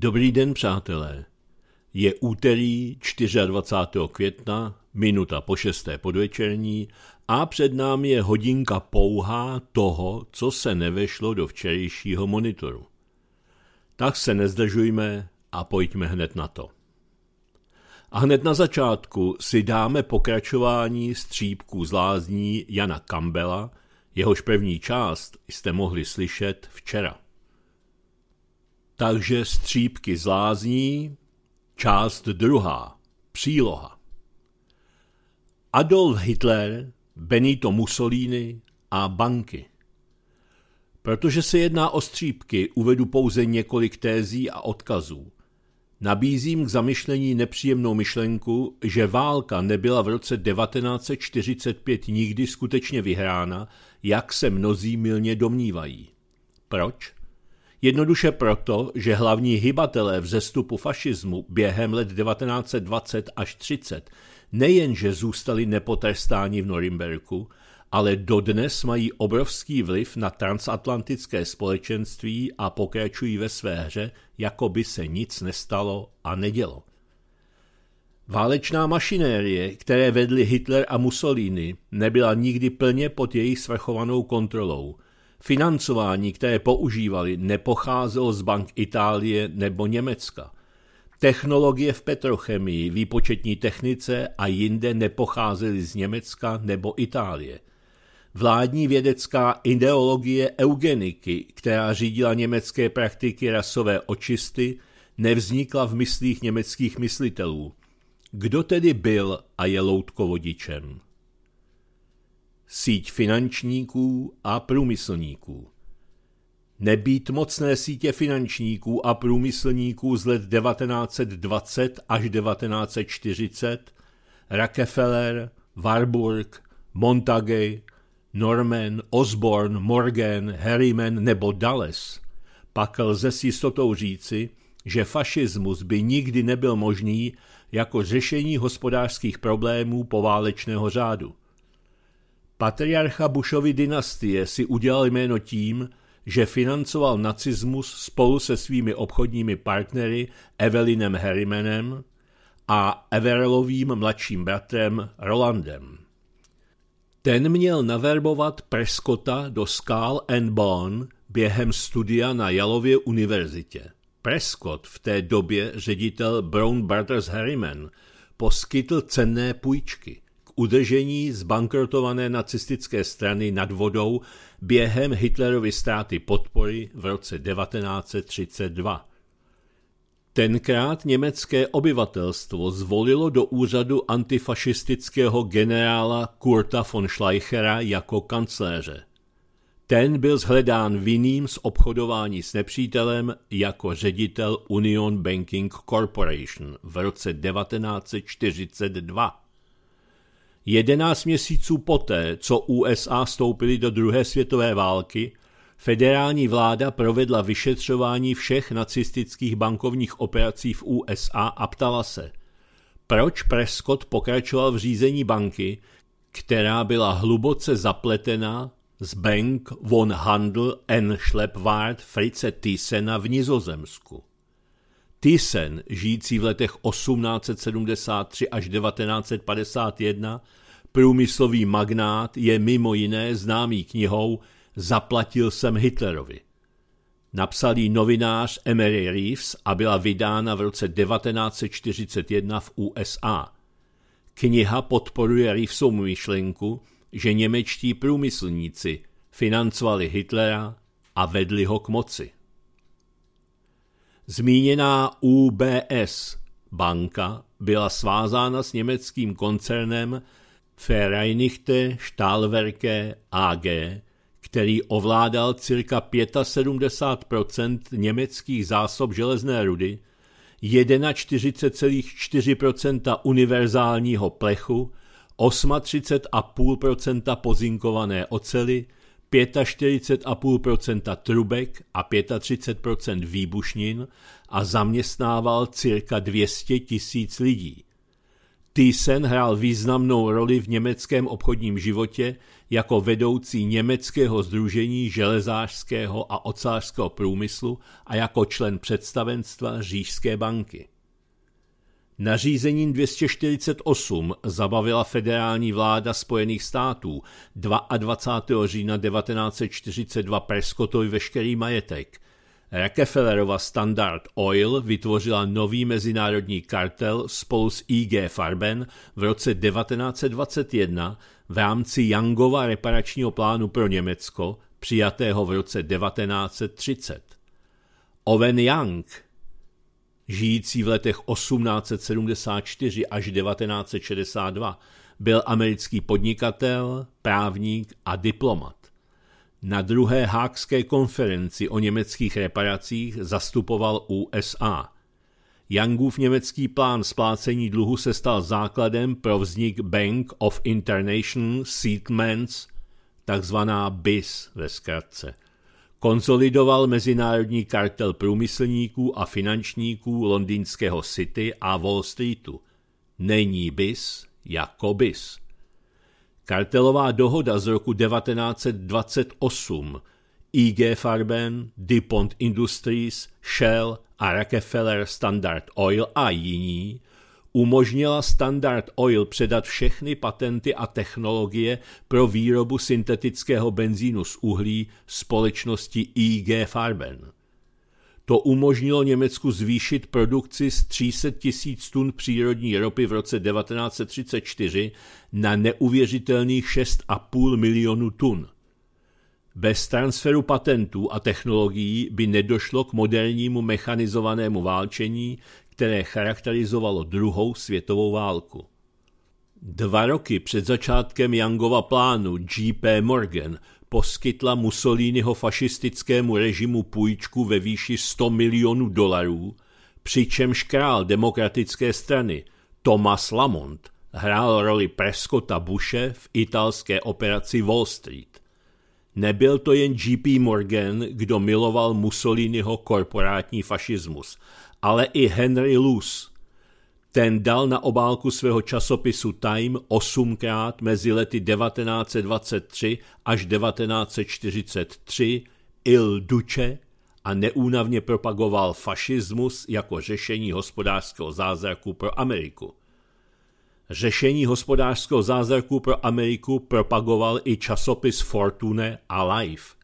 Dobrý den, přátelé. Je úterý 24. května, minuta po šesté podvečerní a před námi je hodinka pouhá toho, co se nevešlo do včerejšího monitoru. Tak se nezdržujme a pojďme hned na to. A hned na začátku si dáme pokračování střípků z lázní Jana Kambela, jehož první část jste mohli slyšet včera. Takže střípky z lázní, část druhá, příloha. Adolf Hitler, Benito Mussolini a banky. Protože se jedná o střípky, uvedu pouze několik tézí a odkazů. Nabízím k zamyšlení nepříjemnou myšlenku, že válka nebyla v roce 1945 nikdy skutečně vyhrána, jak se mnozí milně domnívají. Proč? Jednoduše proto, že hlavní hybatelé vzestupu fašismu během let 1920 až 30 nejenže zůstali nepotrestáni v Norimberku, ale dodnes mají obrovský vliv na transatlantické společenství a pokračují ve své hře, jako by se nic nestalo a nedělo. Válečná mašinérie, které vedli Hitler a Mussolini, nebyla nikdy plně pod jejich svrchovanou kontrolou – Financování, které používali, nepocházelo z bank Itálie nebo Německa. Technologie v petrochemii, výpočetní technice a jinde nepocházely z Německa nebo Itálie. Vládní vědecká ideologie eugeniky, která řídila německé praktiky rasové očisty, nevznikla v myslích německých myslitelů. Kdo tedy byl a je loutkovodičem? síť finančníků a průmyslníků. Nebýt mocné sítě finančníků a průmyslníků z let 1920 až 1940, Rockefeller, Warburg, Montague, Norman, Osborne, Morgan, Harriman nebo Dallas) pak lze s jistotou říci, že fašismus by nikdy nebyl možný jako řešení hospodářských problémů poválečného řádu – Patriarcha Bushovy dynastie si udělal jméno tím, že financoval nacismus spolu se svými obchodními partnery Evelinem Herrimanem a Everlovým mladším bratrem Rolandem. Ten měl naverbovat Prescotta do Skull and Bone během studia na Jalově univerzitě. Prescott, v té době ředitel Brown Brothers Harriman, poskytl cenné půjčky – udržení zbankrotované nacistické strany nad vodou během Hitlerovy ztráty podpory v roce 1932. Tenkrát německé obyvatelstvo zvolilo do úřadu antifašistického generála Kurta von Schleichera jako kancléře. Ten byl zhledán vinným z obchodování s nepřítelem jako ředitel Union Banking Corporation v roce 1942. Jedenáct měsíců poté, co USA vstoupily do druhé světové války, federální vláda provedla vyšetřování všech nacistických bankovních operací v USA a ptala se, proč Prescott pokračoval v řízení banky, která byla hluboce zapletena z Bank von Handel en Schleppwart Fritze Thyssena v Nizozemsku. Thyssen, žijící v letech 1873 až 1951, Průmyslový magnát je mimo jiné známý knihou Zaplatil jsem Hitlerovi. Napsal ji novinář Emery Reeves a byla vydána v roce 1941 v USA. Kniha podporuje Reevesovu myšlenku, že němečtí průmyslníci financovali Hitlera a vedli ho k moci. Zmíněná UBS banka byla svázána s německým koncernem Vereinigte Stahlwerke AG, který ovládal cirka 75 německých zásob železné rudy, 41,4 univerzálního plechu, 38,5 pozinkované ocely, 45,5 trubek a 35 výbušnin a zaměstnával cirka 200 tisíc lidí. Thyssen hrál významnou roli v německém obchodním životě jako vedoucí německého združení železářského a ocářského průmyslu a jako člen představenstva Řížské banky. Nařízením 248 zabavila federální vláda Spojených států 22. října 1942 Prescottovi veškerý majetek – Rockefellerova Standard Oil vytvořila nový mezinárodní kartel spolu s IG Farben v roce 1921 v rámci Youngova reparačního plánu pro Německo, přijatého v roce 1930. Owen Young, žijící v letech 1874 až 1962, byl americký podnikatel, právník a diplomat. Na druhé hákské konferenci o německých reparacích zastupoval USA. Youngův německý plán splácení dluhu se stal základem pro vznik Bank of International Settlements, takzvaná BIS ve zkratce. Konsolidoval mezinárodní kartel průmyslníků a finančníků londýnského City a Wall Streetu. Není BIS jako BIS. Kartelová dohoda z roku 1928 IG Farben, DuPont Industries, Shell a Rockefeller Standard Oil a jiní umožnila Standard Oil předat všechny patenty a technologie pro výrobu syntetického benzínu z uhlí společnosti IG Farben. To umožnilo Německu zvýšit produkci z 300 tisíc tun přírodní ropy v roce 1934 na neuvěřitelných 6,5 milionu tun. Bez transferu patentů a technologií by nedošlo k modernímu mechanizovanému válčení, které charakterizovalo druhou světovou válku. Dva roky před začátkem Yangova plánu G.P. Morgan poskytla Mussoliniho fašistickému režimu půjčku ve výši 100 milionů dolarů, přičemž král demokratické strany Thomas Lamont hrál roli Prescotta Bushe v italské operaci Wall Street. Nebyl to jen G.P. Morgan, kdo miloval Mussoliniho korporátní fašismus, ale i Henry Luce, ten dal na obálku svého časopisu Time osmkrát mezi lety 1923 až 1943 Il Duce a neúnavně propagoval fašismus jako řešení hospodářského zázraku pro Ameriku. Řešení hospodářského zázraku pro Ameriku propagoval i časopis Fortune a Life.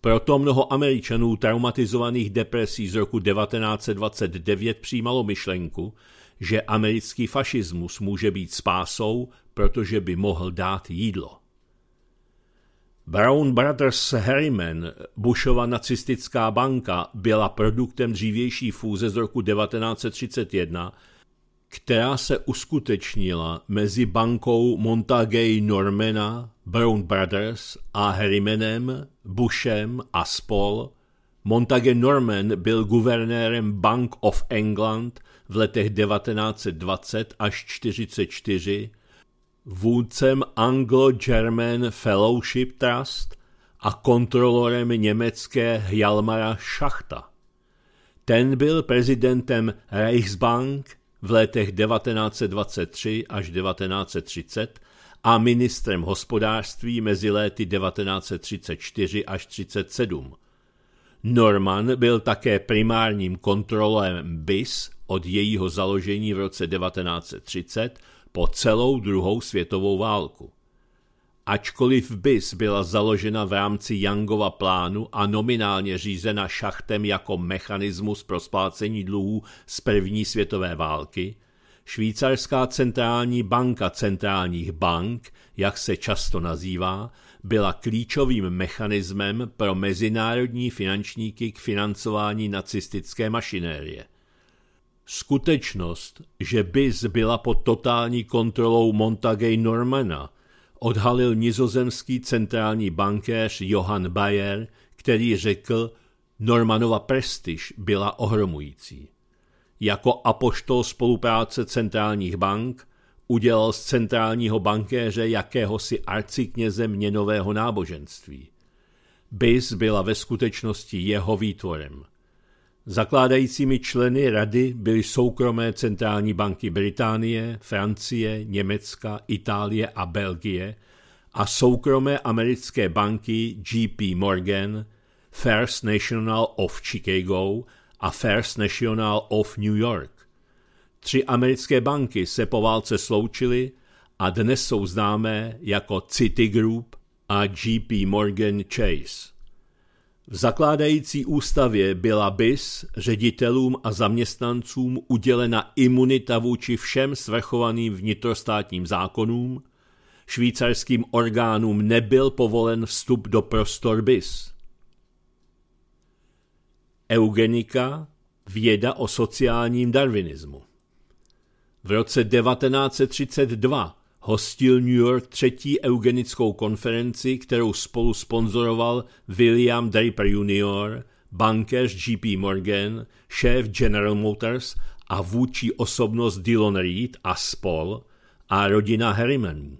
Proto mnoho Američanů traumatizovaných depresí z roku 1929 přijímalo myšlenku, že americký fašismus může být spásou, protože by mohl dát jídlo. Brown Brothers Harriman, Bushova nacistická banka, byla produktem dřívější fúze z roku 1931, která se uskutečnila mezi bankou Montague Normana, Brown Brothers a Harrimanem, Bushem a spol. Montague Norman byl guvernérem Bank of England v letech 1920 až 1944 vůdcem Anglo-German Fellowship Trust a kontrolorem německé Hjalmara Schachta. Ten byl prezidentem Reichsbank v letech 1923 až 1930 a ministrem hospodářství mezi léty 1934 až 1937. Norman byl také primárním kontrolem BIS od jejího založení v roce 1930 po celou druhou světovou válku. Ačkoliv BIS byla založena v rámci Yangova plánu a nominálně řízena šachtem jako mechanismus pro splácení dluhů z první světové války, švýcarská centrální banka centrálních bank, jak se často nazývá, byla klíčovým mechanismem pro mezinárodní finančníky k financování nacistické mašinérie – Skutečnost, že Biz byla pod totální kontrolou Montague Normana, odhalil nizozemský centrální bankéř Johan Bayer, který řekl, Normanova prestiž byla ohromující. Jako apoštol spolupráce centrálních bank udělal z centrálního bankéře jakéhosi arcikněze měnového náboženství. BIS byla ve skutečnosti jeho výtvorem – Zakládajícími členy rady byly soukromé centrální banky Británie, Francie, Německa, Itálie a Belgie a soukromé americké banky JP Morgan, First National of Chicago a First National of New York. Tři americké banky se po válce sloučily a dnes jsou známé jako Citigroup a JP Morgan Chase. V zakládající ústavě byla BIS ředitelům a zaměstnancům udělena imunita vůči všem svrchovaným vnitrostátním zákonům, švýcarským orgánům nebyl povolen vstup do prostor BIS. Eugenika věda o sociálním darvinismu. V roce 1932 hostil New York třetí eugenickou konferenci, kterou spolu sponzoroval William Draper Jr., bankéř G.P. Morgan, šéf General Motors a vůči osobnost Dillon Reed a spol a rodina Harrimanů.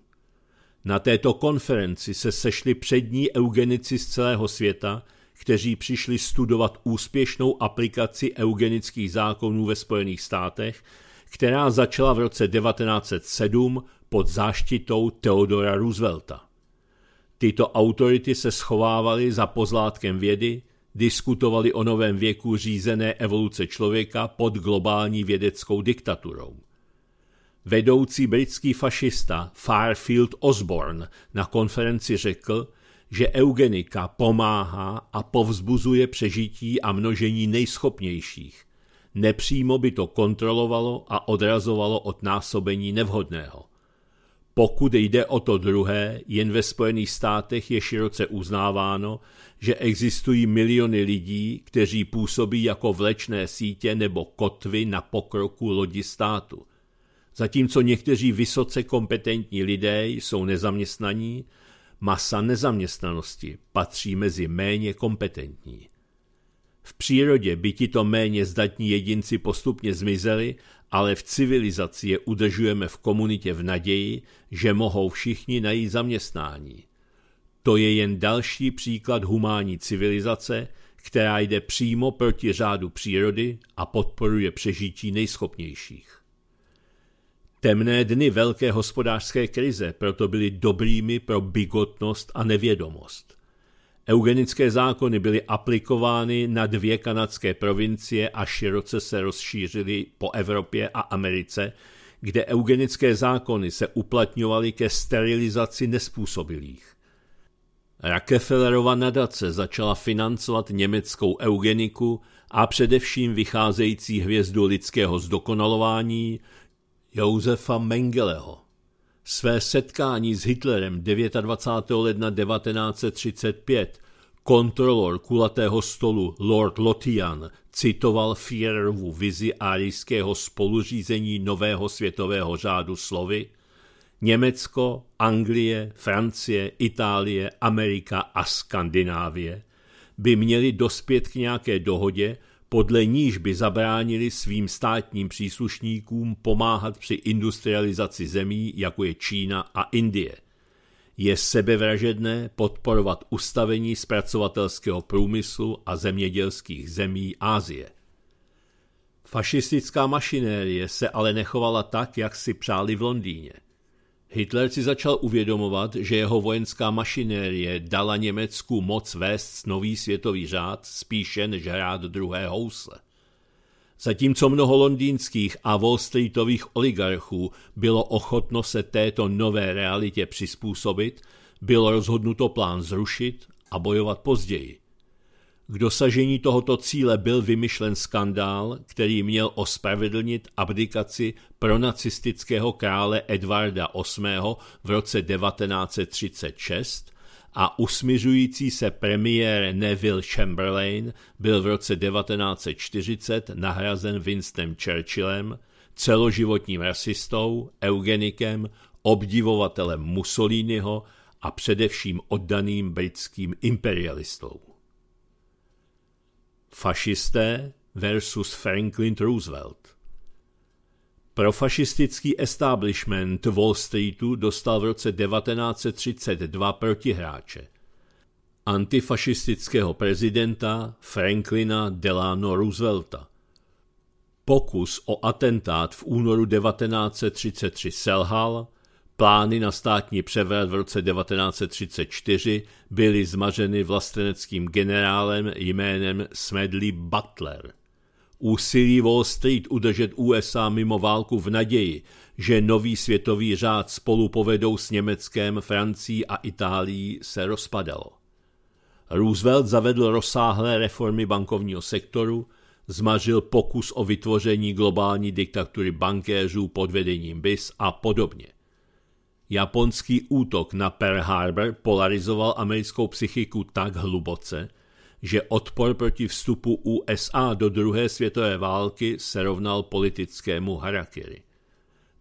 Na této konferenci se sešli přední eugenici z celého světa, kteří přišli studovat úspěšnou aplikaci eugenických zákonů ve Spojených státech, která začala v roce 1907 pod záštitou Theodora Roosevelta. Tyto autority se schovávaly za pozlátkem vědy, diskutovali o novém věku řízené evoluce člověka pod globální vědeckou diktaturou. Vedoucí britský fašista Fairfield Osborne na konferenci řekl, že eugenika pomáhá a povzbuzuje přežití a množení nejschopnějších. Nepřímo by to kontrolovalo a odrazovalo od násobení nevhodného. Pokud jde o to druhé, jen ve Spojených státech je široce uznáváno, že existují miliony lidí, kteří působí jako vlečné sítě nebo kotvy na pokroku lodi státu. Zatímco někteří vysoce kompetentní lidé jsou nezaměstnaní, masa nezaměstnanosti patří mezi méně kompetentní. V přírodě by tito méně zdatní jedinci postupně zmizeli ale v civilizaci je udržujeme v komunitě v naději, že mohou všichni najít zaměstnání. To je jen další příklad humánní civilizace, která jde přímo proti řádu přírody a podporuje přežití nejschopnějších. Temné dny velké hospodářské krize proto byly dobrými pro bigotnost a nevědomost. Eugenické zákony byly aplikovány na dvě kanadské provincie a široce se rozšířily po Evropě a Americe, kde eugenické zákony se uplatňovaly ke sterilizaci nespůsobilých. Rockefellerova nadace začala financovat německou eugeniku a především vycházející hvězdu lidského zdokonalování Josefa Mengeleho své setkání s Hitlerem 29. ledna 1935 kontrolor kulatého stolu Lord Lotian citoval Führerovu vizi árijského spolužízení nového světového řádu slovy Německo, Anglie, Francie, Itálie, Amerika a Skandinávie by měli dospět k nějaké dohodě, podle níž by zabránili svým státním příslušníkům pomáhat při industrializaci zemí, jako je Čína a Indie. Je sebevražedné podporovat ustavení zpracovatelského průmyslu a zemědělských zemí Ázie. Fašistická mašinérie se ale nechovala tak, jak si přáli v Londýně – Hitler si začal uvědomovat, že jeho vojenská mašinérie dala Německu moc vést nový světový řád spíše než hrát druhé housle. Zatímco mnoho londýnských a Wall Streetových oligarchů bylo ochotno se této nové realitě přizpůsobit, bylo rozhodnuto plán zrušit a bojovat později. K dosažení tohoto cíle byl vymyšlen skandál, který měl ospravedlnit abdikaci pronacistického krále Edvarda VIII. v roce 1936 a usmizující se premiér Neville Chamberlain byl v roce 1940 nahrazen Winstonem Churchillem, celoživotním rasistou, eugenikem, obdivovatelem Mussoliniho a především oddaným britským imperialistou. Fašisté versus Franklin Roosevelt Profašistický establishment Wall Streetu dostal v roce 1932 protihráče antifašistického prezidenta Franklina Delano Roosevelta. Pokus o atentát v únoru 1933 selhal – Plány na státní převrat v roce 1934 byly zmařeny vlasteneckým generálem jménem Smedley Butler. Úsilí Wall Street udržet USA mimo válku v naději, že nový světový řád spolu povedou s Německem, Francií a Itálií, se rozpadalo. Roosevelt zavedl rozsáhlé reformy bankovního sektoru, zmařil pokus o vytvoření globální diktatury bankéřů pod vedením BIS a podobně. Japonský útok na Pearl Harbor polarizoval americkou psychiku tak hluboce, že odpor proti vstupu USA do druhé světové války se rovnal politickému harakiri.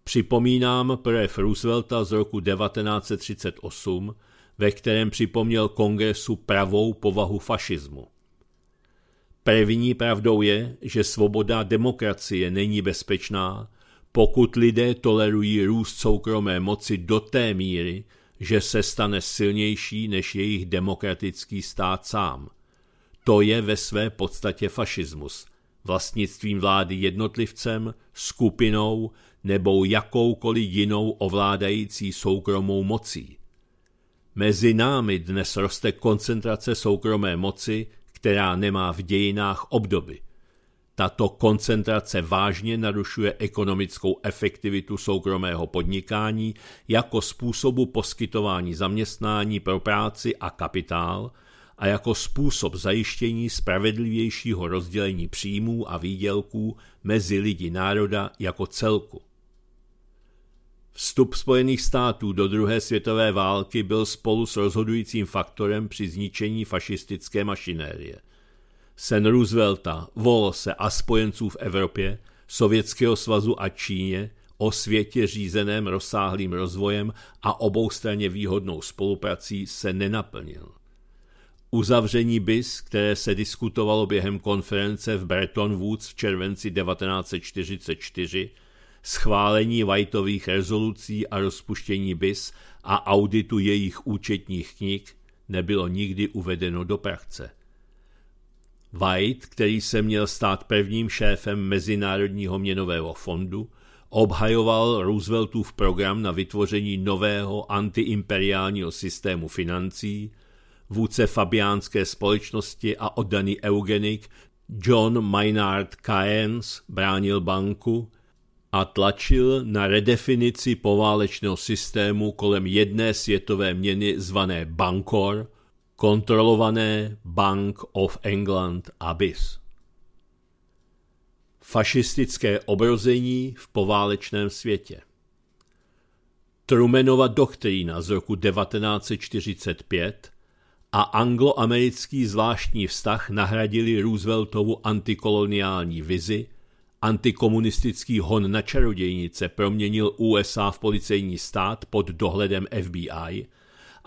Připomínám projev Roosevelta z roku 1938, ve kterém připomněl kongresu pravou povahu fašismu. První pravdou je, že svoboda demokracie není bezpečná pokud lidé tolerují růst soukromé moci do té míry, že se stane silnější než jejich demokratický stát sám. To je ve své podstatě fašismus, vlastnictvím vlády jednotlivcem, skupinou nebo jakoukoliv jinou ovládající soukromou mocí. Mezi námi dnes roste koncentrace soukromé moci, která nemá v dějinách obdoby. Tato koncentrace vážně narušuje ekonomickou efektivitu soukromého podnikání jako způsobu poskytování zaměstnání pro práci a kapitál a jako způsob zajištění spravedlivějšího rozdělení příjmů a výdělků mezi lidi národa jako celku. Vstup Spojených států do druhé světové války byl spolu s rozhodujícím faktorem při zničení fašistické mašinérie sen Roosevelta, Volose a spojenců v Evropě, Sovětského svazu a Číně o světě řízeném rozsáhlým rozvojem a oboustranně výhodnou spoluprací se nenaplnil. Uzavření BIS, které se diskutovalo během konference v Bretton Woods v červenci 1944, schválení Whiteových rezolucí a rozpuštění BIS a auditu jejich účetních knih nebylo nikdy uvedeno do praxe. White, který se měl stát prvním šéfem Mezinárodního měnového fondu, obhajoval Rooseveltův program na vytvoření nového antiimperiálního systému financí, vůdce fabiánské společnosti a oddaný eugenik John Maynard Keynes bránil banku a tlačil na redefinici poválečného systému kolem jedné světové měny zvané Bankor – kontrolované Bank of England a BIS. Fašistické obrození v poválečném světě Trumanova doktrína z roku 1945 a angloamerický zvláštní vztah nahradili Rooseveltovu antikoloniální vizi, antikomunistický hon na čarodějnice proměnil USA v policejní stát pod dohledem FBI –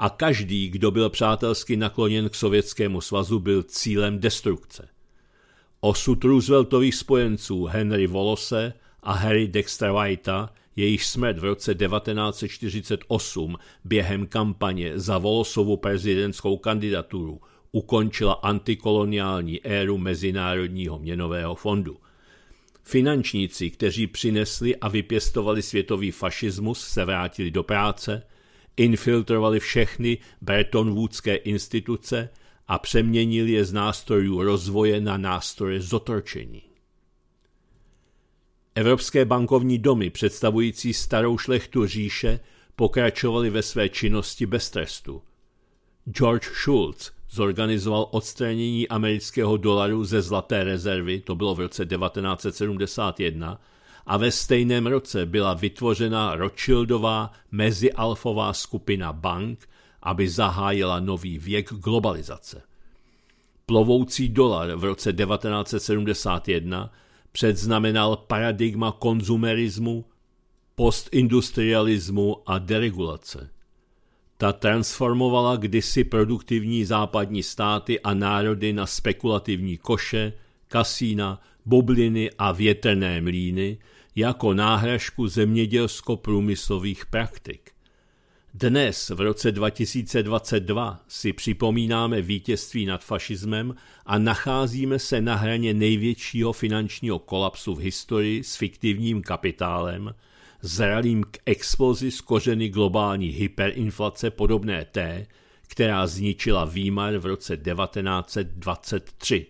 a každý, kdo byl přátelsky nakloněn k Sovětskému svazu, byl cílem destrukce. Osud Rooseveltových spojenců Henry Volose a Harry Dexter Whitea, jejich smrt v roce 1948 během kampaně za Volosovu prezidentskou kandidaturu ukončila antikoloniální éru Mezinárodního měnového fondu. Finančníci, kteří přinesli a vypěstovali světový fašismus, se vrátili do práce – infiltrovali všechny Brettonwoodské instituce a přeměnili je z nástrojů rozvoje na nástroje zotročení. Evropské bankovní domy, představující starou šlechtu říše, pokračovaly ve své činnosti bez trestu. George Schulz zorganizoval odstranění amerického dolaru ze zlaté rezervy, to bylo v roce 1971, a ve stejném roce byla vytvořena Rothschildová mezialfová skupina bank, aby zahájila nový věk globalizace. Plovoucí dolar v roce 1971 předznamenal paradigma konzumerismu, postindustrialismu a deregulace. Ta transformovala kdysi produktivní západní státy a národy na spekulativní koše, kasína, bubliny a větrné mlíny, jako náhražku zemědělsko-průmyslových praktik. Dnes, v roce 2022, si připomínáme vítězství nad fašismem a nacházíme se na hraně největšího finančního kolapsu v historii s fiktivním kapitálem, zralým k explozi z kořeny globální hyperinflace podobné té, která zničila Výmar v roce 1923.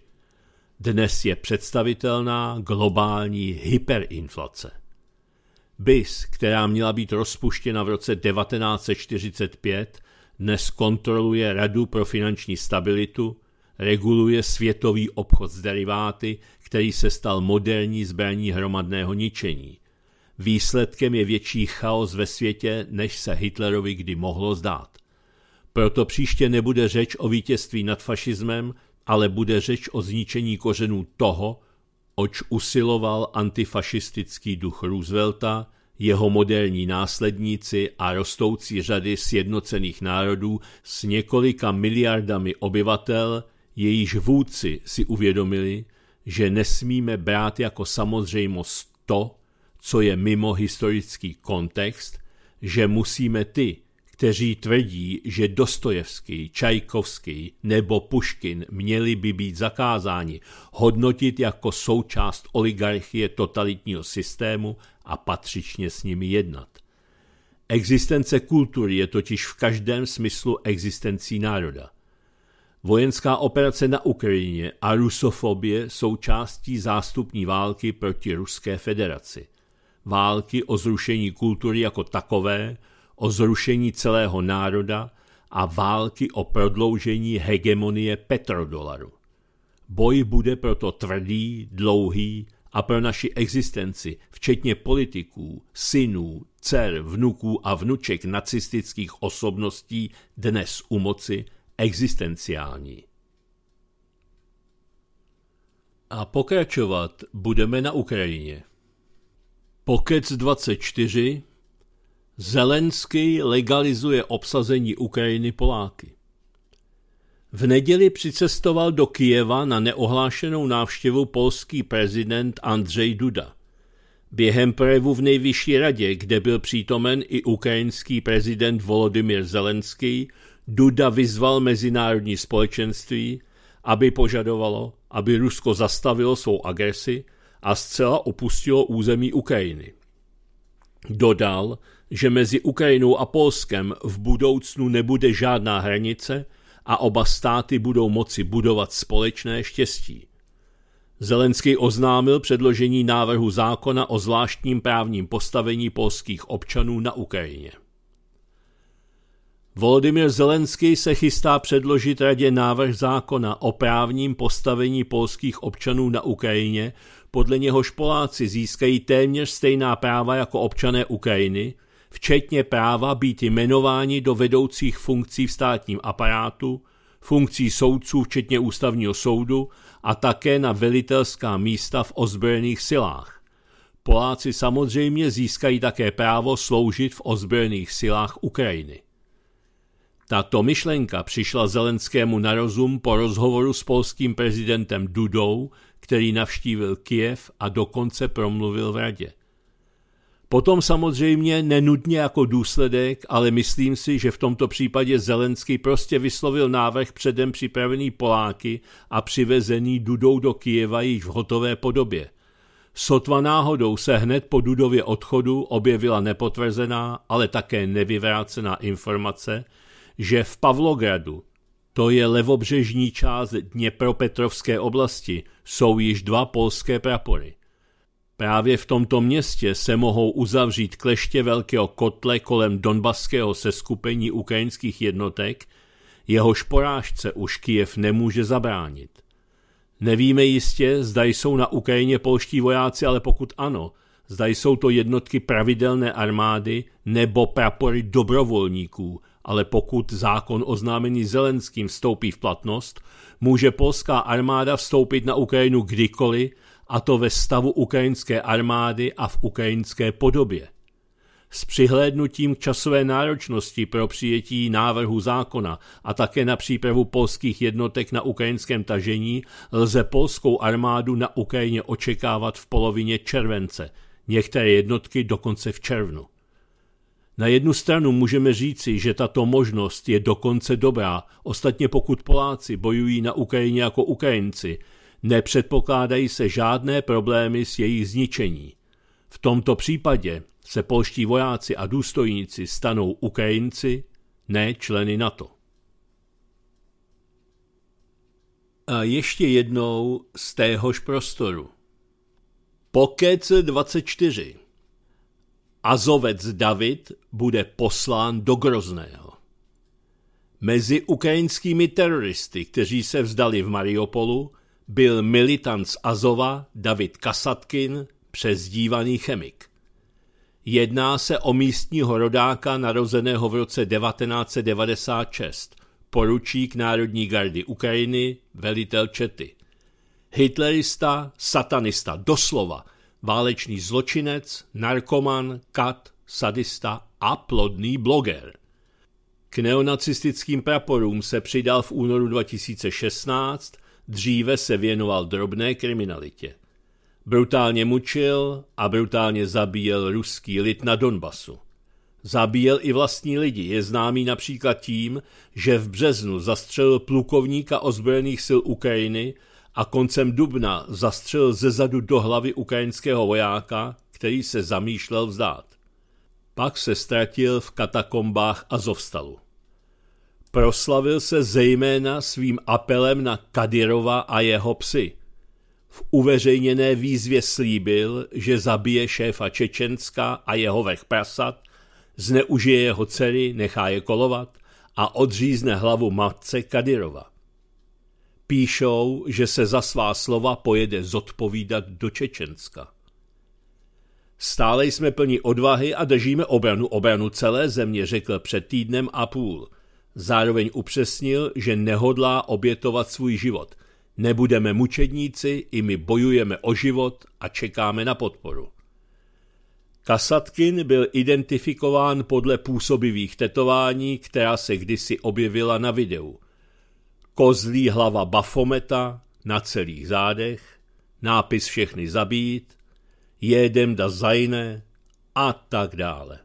Dnes je představitelná globální hyperinflace. BIS, která měla být rozpuštěna v roce 1945, dnes kontroluje Radu pro finanční stabilitu, reguluje světový obchod s deriváty, který se stal moderní zbraní hromadného ničení. Výsledkem je větší chaos ve světě, než se Hitlerovi kdy mohlo zdát. Proto příště nebude řeč o vítězství nad fašismem, ale bude řeč o zničení kořenů toho, oč usiloval antifašistický duch Roosevelta, jeho moderní následníci a rostoucí řady sjednocených národů s několika miliardami obyvatel, jejíž vůdci si uvědomili, že nesmíme brát jako samozřejmost to, co je mimo historický kontext, že musíme ty, kteří tvrdí, že Dostojevský, Čajkovský nebo Puškin měli by být zakázáni, hodnotit jako součást oligarchie totalitního systému a patřičně s nimi jednat. Existence kultury je totiž v každém smyslu existencí národa. Vojenská operace na Ukrajině a rusofobie jsou částí zástupní války proti Ruské federaci. Války o zrušení kultury jako takové – o zrušení celého národa a války o prodloužení hegemonie petrodolaru. Boj bude proto tvrdý, dlouhý a pro naši existenci, včetně politiků, synů, dcer, vnuků a vnuček nacistických osobností dnes u moci, existenciální. A pokračovat budeme na Ukrajině. Pokec 24 Zelenský legalizuje obsazení Ukrajiny Poláky. V neděli přicestoval do Kijeva na neohlášenou návštěvu polský prezident Andřej Duda. Během projevu v nejvyšší radě, kde byl přítomen i ukrajinský prezident Volodymyr Zelenský, Duda vyzval mezinárodní společenství, aby požadovalo, aby Rusko zastavilo svou agresi a zcela opustilo území Ukrajiny. Dodal, že mezi Ukrajinou a Polskem v budoucnu nebude žádná hranice a oba státy budou moci budovat společné štěstí. Zelenský oznámil předložení návrhu zákona o zvláštním právním postavení polských občanů na Ukrajině. Volodymyr Zelenský se chystá předložit radě návrh zákona o právním postavení polských občanů na Ukrajině, podle něhož Poláci získají téměř stejná práva jako občané Ukrajiny – včetně práva být jmenováni do vedoucích funkcí v státním aparátu, funkcí soudců včetně ústavního soudu a také na velitelská místa v ozbrojených silách. Poláci samozřejmě získají také právo sloužit v ozbrojených silách Ukrajiny. Tato myšlenka přišla Zelenskému na rozum po rozhovoru s polským prezidentem Dudou, který navštívil Kiev a dokonce promluvil v radě. Potom samozřejmě nenudně jako důsledek, ale myslím si, že v tomto případě Zelenský prostě vyslovil návrh předem připravený Poláky a přivezený Dudou do Kijeva již v hotové podobě. Sotva náhodou se hned po Dudově odchodu objevila nepotvrzená, ale také nevyvrácená informace, že v Pavlogradu, to je levobřežní část Dněpropetrovské oblasti, jsou již dva polské prapory. Právě v tomto městě se mohou uzavřít kleště velkého kotle kolem donbaského seskupení ukrajinských jednotek, jehož porážce už Kijev nemůže zabránit. Nevíme jistě, zda jsou na Ukrajině polští vojáci, ale pokud ano, zda jsou to jednotky pravidelné armády nebo prapory dobrovolníků, ale pokud zákon oznámený Zelenským vstoupí v platnost, může polská armáda vstoupit na Ukrajinu kdykoliv a to ve stavu ukrajinské armády a v ukrajinské podobě. S přihlédnutím k časové náročnosti pro přijetí návrhu zákona a také na přípravu polských jednotek na ukrajinském tažení lze polskou armádu na Ukrajině očekávat v polovině července, některé jednotky dokonce v červnu. Na jednu stranu můžeme říci, že tato možnost je dokonce dobrá, ostatně pokud Poláci bojují na Ukrajině jako Ukrajinci, nepředpokládají se žádné problémy s jejich zničení. V tomto případě se polští vojáci a důstojníci stanou Ukrajinci, ne členy NATO. A ještě jednou z téhož prostoru. Pokec 24. Azovec David bude poslán do Grozného. Mezi ukrajinskými teroristy, kteří se vzdali v Mariupolu, byl militant z Azova David Kasatkin, přezdívaný chemik. Jedná se o místního rodáka narozeného v roce 1996, poručík Národní gardy Ukrajiny, velitel Čety. Hitlerista, satanista, doslova, válečný zločinec, narkoman, kat, sadista a plodný bloger. K neonacistickým praporům se přidal v únoru 2016 Dříve se věnoval drobné kriminalitě. Brutálně mučil a brutálně zabíjel ruský lid na Donbasu. Zabíjel i vlastní lidi, je známý například tím, že v březnu zastřelil plukovníka ozbrojených sil Ukrajiny a koncem dubna zastřelil zezadu do hlavy ukrajinského vojáka, který se zamýšlel vzdát. Pak se ztratil v katakombách Azovstalu. Proslavil se zejména svým apelem na Kadirova a jeho psy. V uveřejněné výzvě slíbil, že zabije šéfa Čečenska a jeho vech prasat, zneužije jeho dcery, nechá je kolovat a odřízne hlavu matce Kadirova. Píšou, že se za svá slova pojede zodpovídat do Čečenska. Stále jsme plní odvahy a držíme obranu obranu celé země, řekl před týdnem a půl – Zároveň upřesnil, že nehodlá obětovat svůj život. Nebudeme mučedníci, i my bojujeme o život a čekáme na podporu. Kasatkin byl identifikován podle působivých tetování, která se kdysi objevila na videu. Kozlí hlava Bafometa na celých zádech, nápis všechny zabít, jedem da zajne a tak dále.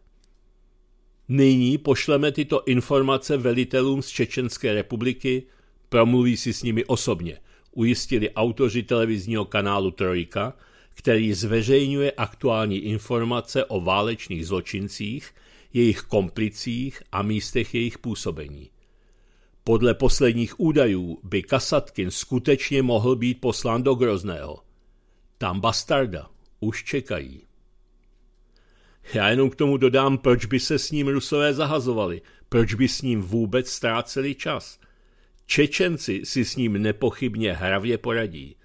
Nyní pošleme tyto informace velitelům z Čečenské republiky, promluví si s nimi osobně, ujistili autoři televizního kanálu Trojka, který zveřejňuje aktuální informace o válečných zločincích, jejich komplicích a místech jejich působení. Podle posledních údajů by Kasatkin skutečně mohl být poslán do Grozného. Tam bastarda už čekají. Já jenom k tomu dodám, proč by se s ním rusové zahazovali, proč by s ním vůbec ztráceli čas. Čečenci si s ním nepochybně hravě poradí.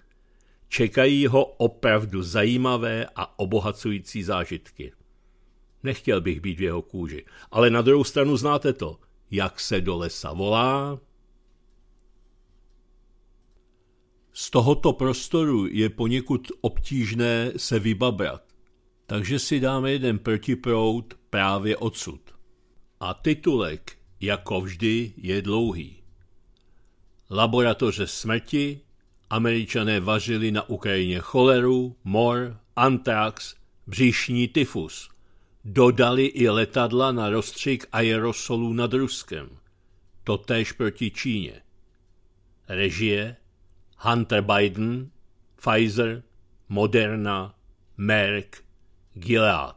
Čekají ho opravdu zajímavé a obohacující zážitky. Nechtěl bych být v jeho kůži, ale na druhou stranu znáte to, jak se do lesa volá. Z tohoto prostoru je poněkud obtížné se vybabrat takže si dáme jeden protiprout právě odsud. A titulek, jako vždy, je dlouhý. Laboratoře smrti, američané vařili na Ukrajině choleru, mor, antrax, bříšní tyfus. Dodali i letadla na rozstřik aerosolů nad Ruskem. Totež proti Číně. Režie Hunter Biden, Pfizer, Moderna, Merck, Gilead.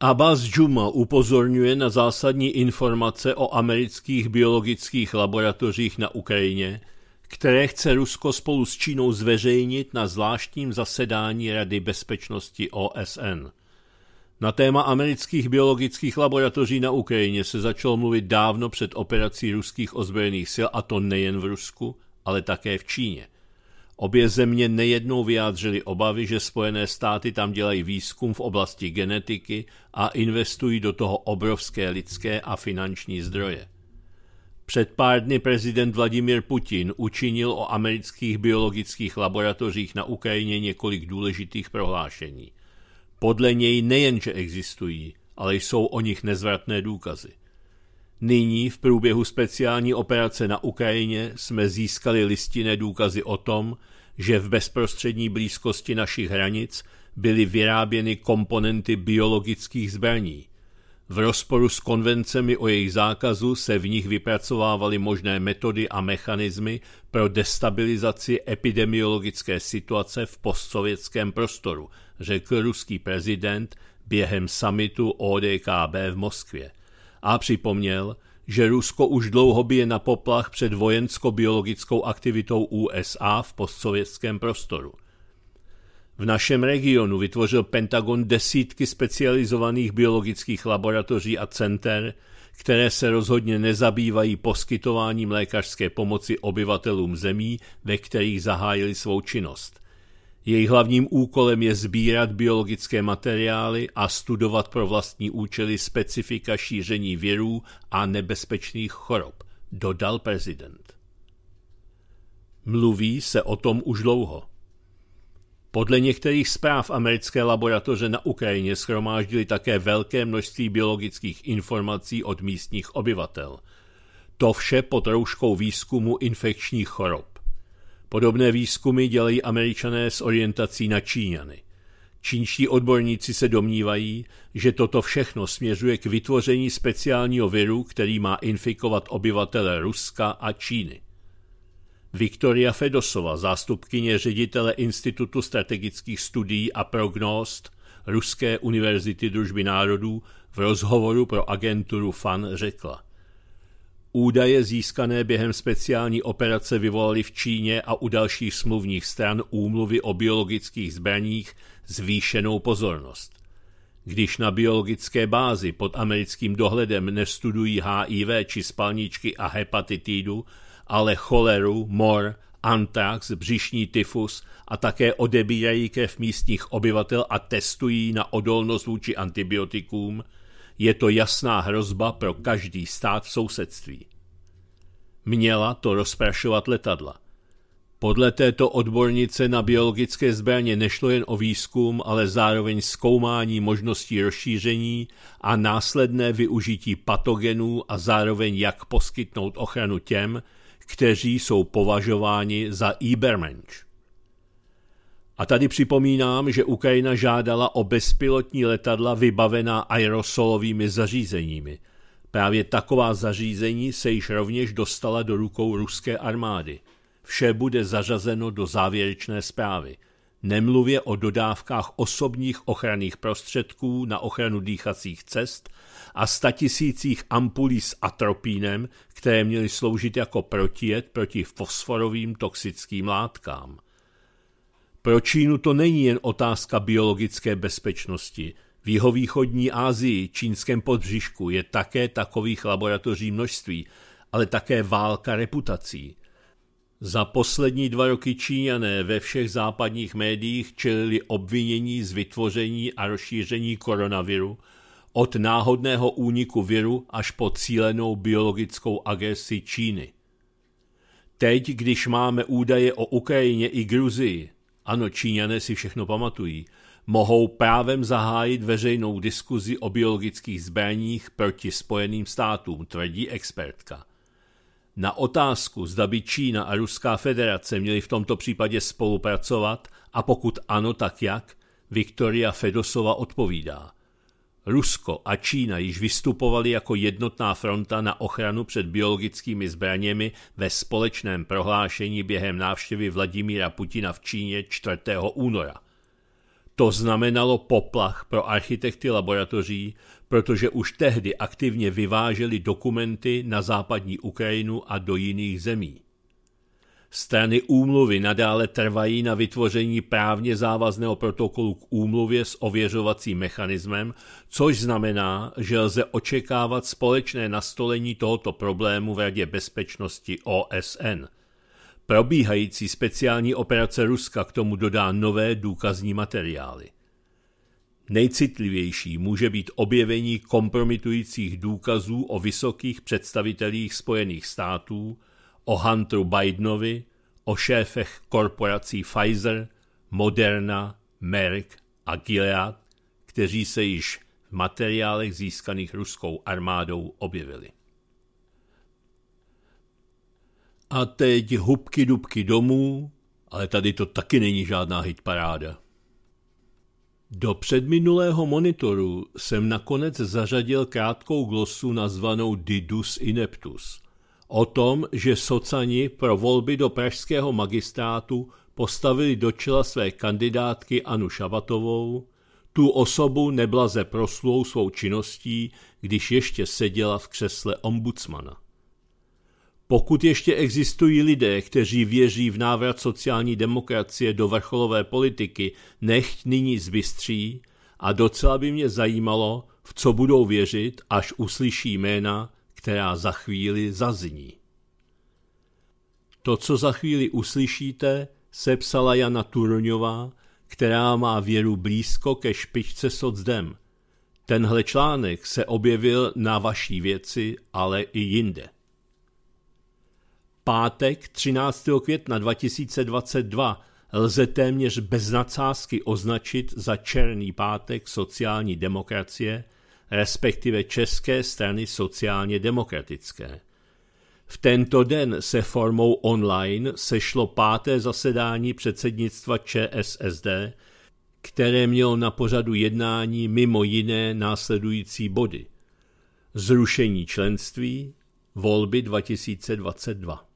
Abbas Juma upozorňuje na zásadní informace o amerických biologických laboratořích na Ukrajině, které chce Rusko spolu s Čínou zveřejnit na zvláštním zasedání Rady bezpečnosti OSN. Na téma amerických biologických laboratoří na Ukrajině se začalo mluvit dávno před operací ruských ozbrojených sil, a to nejen v Rusku, ale také v Číně – Obě země nejednou vyjádřily obavy, že Spojené státy tam dělají výzkum v oblasti genetiky a investují do toho obrovské lidské a finanční zdroje. Před pár dny prezident Vladimir Putin učinil o amerických biologických laboratořích na Ukrajině několik důležitých prohlášení. Podle něj nejenže existují, ale jsou o nich nezvratné důkazy. Nyní v průběhu speciální operace na Ukrajině jsme získali listinné důkazy o tom, že v bezprostřední blízkosti našich hranic byly vyráběny komponenty biologických zbraní. V rozporu s konvencemi o jejich zákazu se v nich vypracovávaly možné metody a mechanismy pro destabilizaci epidemiologické situace v postsovětském prostoru, řekl ruský prezident během samitu ODKB v Moskvě. A připomněl, že Rusko už dlouho bije na poplach před vojensko-biologickou aktivitou USA v postsovětském prostoru. V našem regionu vytvořil Pentagon desítky specializovaných biologických laboratoří a center, které se rozhodně nezabývají poskytováním lékařské pomoci obyvatelům zemí, ve kterých zahájili svou činnost. Jejich hlavním úkolem je sbírat biologické materiály a studovat pro vlastní účely specifika šíření virů a nebezpečných chorob, dodal prezident. Mluví se o tom už dlouho. Podle některých zpráv americké laboratoře na Ukrajině schromáždili také velké množství biologických informací od místních obyvatel. To vše pod rouškou výzkumu infekčních chorob. Podobné výzkumy dělají američané s orientací na Číňany. Čínští odborníci se domnívají, že toto všechno směřuje k vytvoření speciálního viru, který má infikovat obyvatele Ruska a Číny. Viktoria Fedosova, zástupkyně ředitele Institutu strategických studií a prognóst Ruské univerzity družby národů, v rozhovoru pro agenturu FAN řekla – Údaje získané během speciální operace vyvolaly v Číně a u dalších smluvních stran úmluvy o biologických zbraních zvýšenou pozornost. Když na biologické bázi pod americkým dohledem nestudují HIV či spalničky a hepatitidu, ale choleru, mor, antrax, břišní tyfus a také odebírají krev místních obyvatel a testují na odolnost vůči antibiotikům – je to jasná hrozba pro každý stát v sousedství. Měla to rozprašovat letadla. Podle této odbornice na biologické zbraně nešlo jen o výzkum, ale zároveň zkoumání možností rozšíření a následné využití patogenů a zároveň jak poskytnout ochranu těm, kteří jsou považováni za Ibermensch. A tady připomínám, že Ukrajina žádala o bezpilotní letadla vybavená aerosolovými zařízeními. Právě taková zařízení se již rovněž dostala do rukou ruské armády. Vše bude zařazeno do závěrečné zprávy. Nemluvě o dodávkách osobních ochranných prostředků na ochranu dýchacích cest a statisících ampulí s atropínem, které měly sloužit jako protijet proti fosforovým toxickým látkám – pro Čínu to není jen otázka biologické bezpečnosti. V jihovýchodní Ázii, čínském podbřišku, je také takových laboratoří množství, ale také válka reputací. Za poslední dva roky Číňané ve všech západních médiích čelili obvinění z vytvoření a rozšíření koronaviru, od náhodného úniku viru až po cílenou biologickou agresi Číny. Teď, když máme údaje o Ukrajině i Gruzii, ano, Číňané si všechno pamatují. Mohou právem zahájit veřejnou diskuzi o biologických zbraních proti Spojeným státům, tvrdí expertka. Na otázku, zda by Čína a Ruská federace měly v tomto případě spolupracovat a pokud ano, tak jak, Viktoria Fedosova odpovídá – Rusko a Čína již vystupovali jako jednotná fronta na ochranu před biologickými zbraněmi ve společném prohlášení během návštěvy Vladimíra Putina v Číně 4. února. To znamenalo poplach pro architekty laboratoří, protože už tehdy aktivně vyváželi dokumenty na západní Ukrajinu a do jiných zemí. Strany úmluvy nadále trvají na vytvoření právně závazného protokolu k úmluvě s ověřovacím mechanismem, což znamená, že lze očekávat společné nastolení tohoto problému v Radě bezpečnosti OSN. Probíhající speciální operace Ruska k tomu dodá nové důkazní materiály. Nejcitlivější může být objevení kompromitujících důkazů o vysokých představitelích Spojených států – o Hunteru Bidenovi, o šéfech korporací Pfizer, Moderna, Merck a Gilead, kteří se již v materiálech získaných ruskou armádou objevili. A teď hubky dubky domů, ale tady to taky není žádná hitparáda. Do předminulého monitoru jsem nakonec zařadil krátkou glosu nazvanou Didus ineptus, o tom, že socani pro volby do pražského magistrátu postavili do čela své kandidátky Anu Šabatovou, tu osobu neblaze proslou svou činností, když ještě seděla v křesle ombudsmana. Pokud ještě existují lidé, kteří věří v návrat sociální demokracie do vrcholové politiky, nechť nyní zbystří a docela by mě zajímalo, v co budou věřit, až uslyší jména, která za chvíli zazní. To, co za chvíli uslyšíte, sepsala Jana Turňová, která má věru blízko ke špičce socdem. Tenhle článek se objevil na vaší věci, ale i jinde. Pátek 13. května 2022 lze téměř bez nadsázky označit za černý pátek sociální demokracie – respektive České strany sociálně demokratické. V tento den se formou online sešlo páté zasedání předsednictva ČSSD, které mělo na pořadu jednání mimo jiné následující body. Zrušení členství, volby 2022.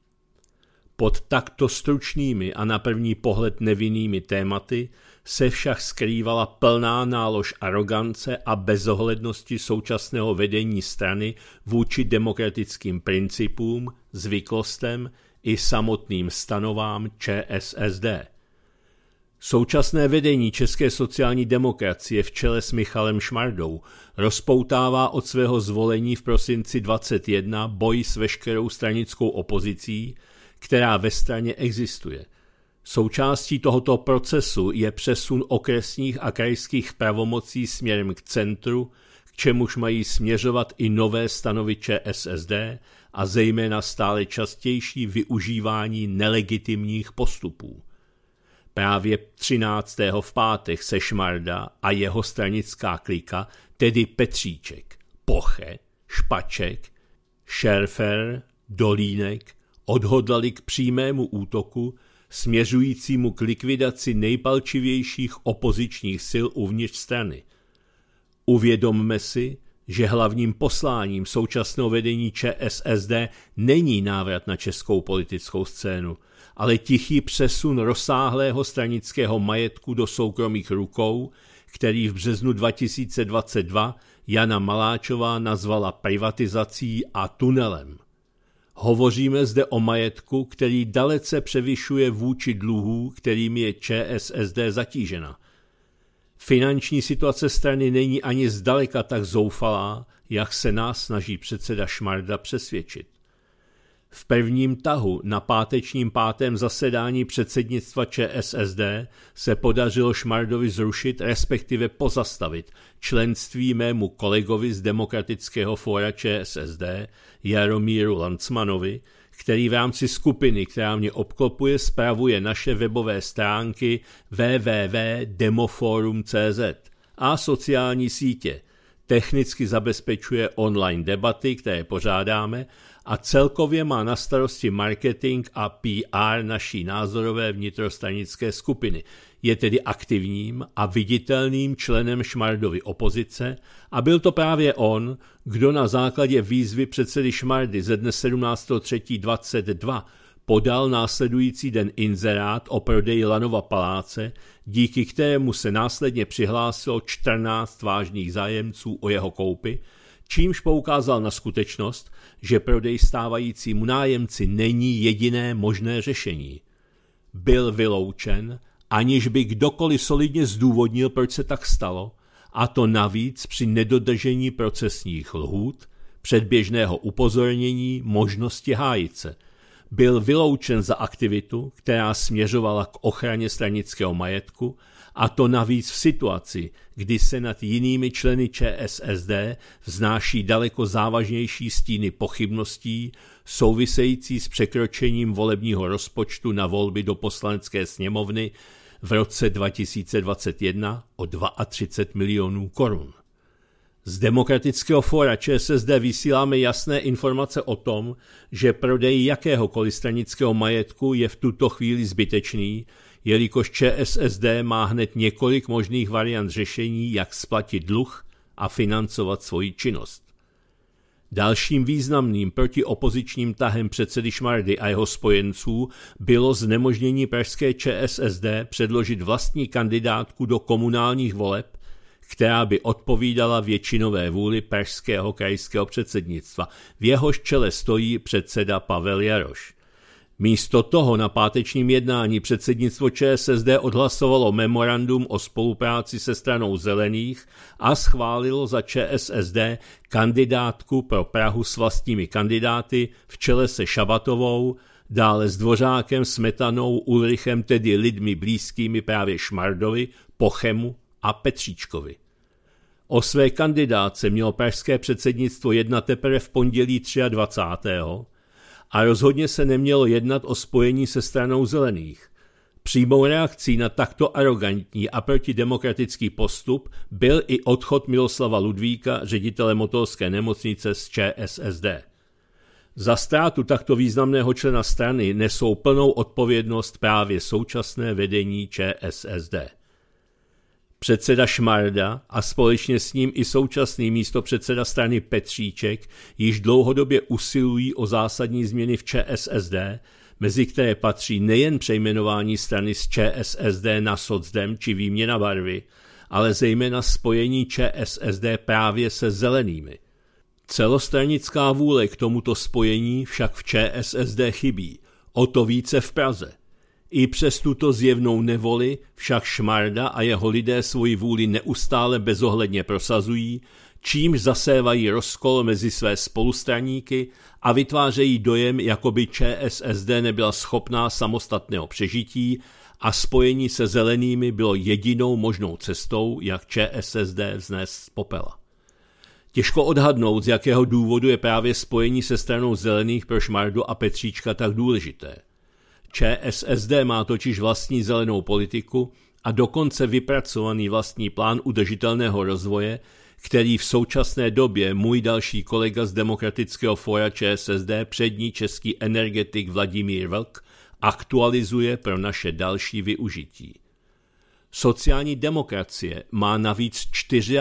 Pod takto stručnými a na první pohled nevinnými tématy se však skrývala plná nálož arogance a bezohlednosti současného vedení strany vůči demokratickým principům, zvyklostem i samotným stanovám ČSSD. Současné vedení České sociální demokracie v čele s Michalem Šmardou rozpoutává od svého zvolení v prosinci 21 boj s veškerou stranickou opozicí, která ve straně existuje – Součástí tohoto procesu je přesun okresních a krajských pravomocí směrem k centru, k čemuž mají směřovat i nové stanoviče SSD a zejména stále častější využívání nelegitimních postupů. Právě 13. v pátek se Šmarda a jeho stranická klika, tedy Petříček, Poche, Špaček, Šerfer, Dolínek, odhodlali k přímému útoku směřujícímu k likvidaci nejpalčivějších opozičních sil uvnitř strany. Uvědomme si, že hlavním posláním současného vedení ČSSD není návrat na českou politickou scénu, ale tichý přesun rozsáhlého stranického majetku do soukromých rukou, který v březnu 2022 Jana Maláčová nazvala privatizací a tunelem. Hovoříme zde o majetku, který dalece převyšuje vůči dluhů, kterým je ČSSD zatížena. Finanční situace strany není ani zdaleka tak zoufalá, jak se nás snaží předseda Šmarda přesvědčit. V prvním tahu na pátečním pátém zasedání předsednictva ČSSD se podařilo Šmardovi zrušit, respektive pozastavit členství mému kolegovi z Demokratického fóra ČSSD Jaromíru Lancmanovi, který v rámci skupiny, která mě obklopuje, spravuje naše webové stránky www.demoforum.cz a sociální sítě – technicky zabezpečuje online debaty, které pořádáme a celkově má na starosti marketing a PR naší názorové vnitrostranické skupiny. Je tedy aktivním a viditelným členem Šmardovy opozice a byl to právě on, kdo na základě výzvy předsedy Šmardy ze dne 17.3.22 podal následující den inzerát o prodeji Lanova paláce, díky kterému se následně přihlásilo 14 vážných zájemců o jeho koupi – čímž poukázal na skutečnost, že prodej stávajícímu nájemci není jediné možné řešení. Byl vyloučen, aniž by kdokoliv solidně zdůvodnil, proč se tak stalo, a to navíc při nedodržení procesních lhůt, předběžného upozornění, možnosti hájice. Byl vyloučen za aktivitu, která směřovala k ochraně stranického majetku a to navíc v situaci, kdy se nad jinými členy ČSSD vznáší daleko závažnější stíny pochybností související s překročením volebního rozpočtu na volby do poslanecké sněmovny v roce 2021 o 32 milionů korun. Z Demokratického fóra ČSSD vysíláme jasné informace o tom, že prodej jakéhokoliv stranického majetku je v tuto chvíli zbytečný, jelikož ČSSD má hned několik možných variant řešení, jak splatit dluh a financovat svoji činnost. Dalším významným protiopozičním tahem předsedy Šmardy a jeho spojenců bylo znemožnění pražské ČSSD předložit vlastní kandidátku do komunálních voleb, která by odpovídala většinové vůli pražského krajského předsednictva. V jehož čele stojí předseda Pavel Jaroš. Místo toho na pátečním jednání předsednictvo ČSSD odhlasovalo memorandum o spolupráci se stranou zelených a schválilo za ČSSD kandidátku pro Prahu s vlastními kandidáty v čele se Šabatovou, dále s Dvořákem, Smetanou, Ulrichem, tedy lidmi blízkými právě Šmardovi, Pochemu a Petříčkovi. O své kandidáce mělo pražské předsednictvo jednat teprve v pondělí 23 a rozhodně se nemělo jednat o spojení se stranou zelených. Přímou reakcí na takto arrogantní a protidemokratický postup byl i odchod Miloslava Ludvíka, ředitele motolské nemocnice z ČSSD. Za ztrátu takto významného člena strany nesou plnou odpovědnost právě současné vedení ČSSD. Předseda Šmarda a společně s ním i současný místo předseda strany Petříček již dlouhodobě usilují o zásadní změny v ČSSD, mezi které patří nejen přejmenování strany z ČSSD na socdem či výměna barvy, ale zejména spojení ČSSD právě se zelenými. Celostranická vůle k tomuto spojení však v ČSSD chybí, o to více v Praze. I přes tuto zjevnou nevoli však Šmarda a jeho lidé svoji vůli neustále bezohledně prosazují, čímž zasévají rozkol mezi své spolustraníky a vytvářejí dojem, jako by ČSSD nebyla schopná samostatného přežití a spojení se zelenými bylo jedinou možnou cestou, jak ČSSD vznést z popela. Těžko odhadnout, z jakého důvodu je právě spojení se stranou zelených pro Šmardu a Petříčka tak důležité – ČSSD má totiž vlastní zelenou politiku a dokonce vypracovaný vlastní plán udržitelného rozvoje, který v současné době můj další kolega z Demokratického fóra ČSSD, přední český energetik Vladimír Vlk, aktualizuje pro naše další využití. Sociální demokracie má navíc